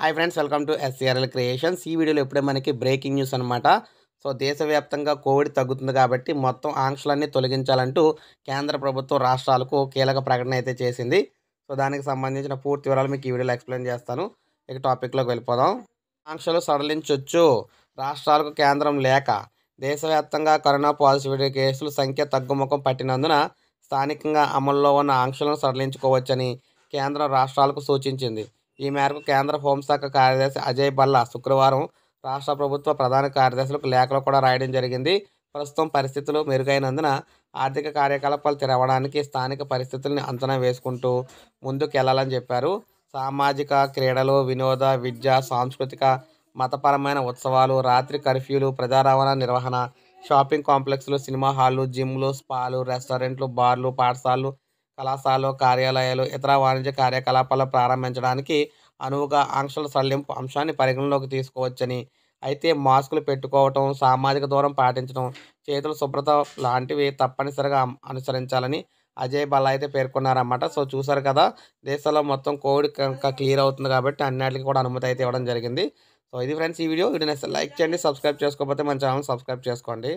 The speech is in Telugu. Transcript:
hi friends welcome to SCRL creations ఈ వీడియోలో ఇప్పుడే మనకి బ్రేకింగ్ న్యూస్ అనమాట సో దేశవ్యాప్తంగా కోవిడ్ తగ్గుతుంది కాబట్టి మొత్తం ఆంక్షలన్నీ తొలగించాలంటూ కేంద్ర ప్రభుత్వం రాష్ట్రాలకు కీలక ప్రకటన అయితే చేసింది సో దానికి సంబంధించిన పూర్తి వివరాలు మీకు ఈ వీడియోలో ఎక్స్ప్లెయిన్ చేస్తాను ఇక టాపిక్లోకి వెళ్ళిపోదాం ఆంక్షలు సడలించవచ్చు రాష్ట్రాలకు కేంద్రం లేక దేశవ్యాప్తంగా కరోనా పాజిటివిటీ కేసులు సంఖ్య తగ్గుముఖం పట్టినందున స్థానికంగా అమల్లో ఉన్న ఆంక్షలను సడలించుకోవచ్చని కేంద్రం రాష్ట్రాలకు సూచించింది ఈ మేరకు కేంద్ర హోంశాఖ కార్యదర్శి అజయ్ బల్లా శుక్రవారం రాష్ట్ర ప్రభుత్వ ప్రధాన కార్యదర్శులకు లేఖలో కూడా రాయడం జరిగింది ప్రస్తుతం పరిస్థితులు మెరుగైనందున ఆర్థిక కార్యకలాపాలు తెరవడానికి స్థానిక పరిస్థితుల్ని అంచనా వేసుకుంటూ ముందుకెళ్లాలని చెప్పారు సామాజిక క్రీడలు వినోద విద్య సాంస్కృతిక మతపరమైన ఉత్సవాలు రాత్రి కర్ఫ్యూలు ప్రజా రవాణా నిర్వహణ షాపింగ్ కాంప్లెక్స్లు సినిమా హాళ్ళు జిమ్లు స్పాలు రెస్టారెంట్లు బార్లు పాఠశాలలు కళాశాలలు కార్యాలయాలు ఇతర వాణిజ్య కార్యకలాపాలు ప్రారంభించడానికి అనువుగా ఆంక్షల సడలింపు అంశాన్ని పరిగణలోకి తీసుకోవచ్చని అయితే మాస్కులు పెట్టుకోవటం సామాజిక దూరం పాటించడం చేతుల శుభ్రత లాంటివి తప్పనిసరిగా అనుసరించాలని అజయ్ బల్లా అయితే పేర్కొన్నారన్నమాట సో చూసారు కదా దేశంలో మొత్తం కోవిడ్ కనుక క్లియర్ అవుతుంది కాబట్టి అన్నిటికీ కూడా అనుమతి అయితే ఇవ్వడం జరిగింది సో ఇది ఫ్రెండ్స్ ఈ వీడియో వీడియో లైక్ చేయండి సబ్స్క్రైబ్ చేసుకోకపోతే మన ఛానల్ సబ్స్క్రైబ్ చేసుకోండి